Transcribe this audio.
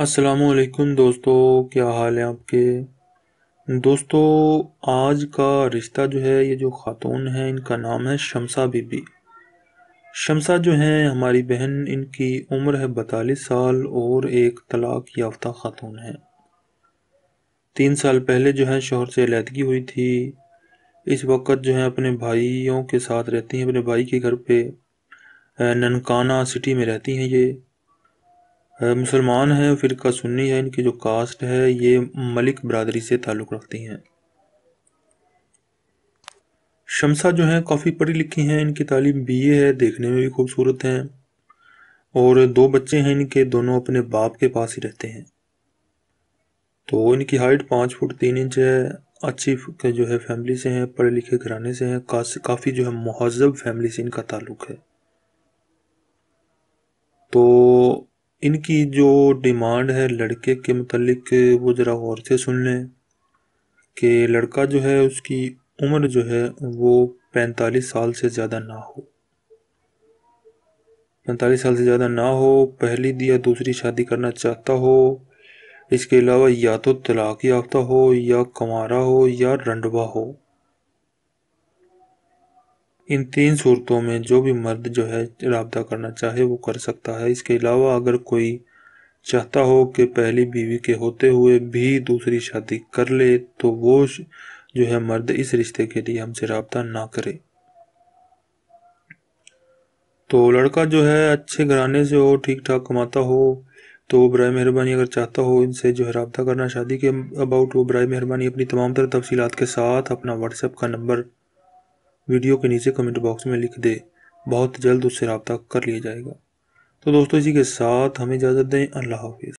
असलकुम दोस्तों क्या हाल है आपके दोस्तों आज का रिश्ता जो है ये जो ख़ातून है इनका नाम है शमसा बीबी शमसा जो है हमारी बहन इनकी उम्र है बतालीस साल और एक तलाक याफ्ता ख़ातून है तीन साल पहले जो है शोहर से अलीहदगी हुई थी इस वक्त जो है अपने भाइयों के साथ रहती हैं अपने भाई के घर पे ननकाना सिटी में रहती हैं ये मुसलमान हैं फिर का सुन्नी है इनकी जो कास्ट है ये मलिक बरदरी से ताल्लुक़ रखती हैं शमसा जो हैं काफ़ी पढ़ी लिखी हैं इनकी तालीम बीए है देखने में भी खूबसूरत हैं और दो बच्चे हैं इनके दोनों अपने बाप के पास ही रहते हैं तो इनकी हाइट पाँच फुट तीन इंच है अच्छी जो है फैमिली से हैं पढ़े लिखे घराने से हैं काफ़ी जो है महजब फैमिली से इनका ताल्लुक़ है तो इनकी जो डिमांड है लड़के के मतलब वो ज़रा गौर से सुन लें कि लड़का जो है उसकी उम्र जो है वो पैंतालीस साल से ज़्यादा ना हो पैंतालीस साल से ज़्यादा ना हो पहली या दूसरी शादी करना चाहता हो इसके अलावा या तो तलाक़ याफ्ता हो या कमारा हो या रंडवा हो इन तीन सूरतों में जो भी मर्द जो है रबता करना चाहे वो कर सकता है इसके अलावा अगर कोई चाहता हो कि पहली बीवी के होते हुए भी दूसरी शादी कर ले तो वो जो है मर्द इस रिश्ते के लिए हमसे रबता ना करे तो लड़का जो है अच्छे घराने से हो ठीक ठाक कमाता हो तो बरए मेहरबानी अगर चाहता हो इनसे जो है रबता करना शादी के अबाउट वो बरए मेहरबानी अपनी तमाम तर तफसीत के साथ अपना व्हाट्सएप का नंबर वीडियो के नीचे कमेंट बॉक्स में लिख दे बहुत जल्द उससे रबता कर लिया जाएगा तो दोस्तों इसी के साथ हमें इजाज़त दें अल्लाह हाफिज़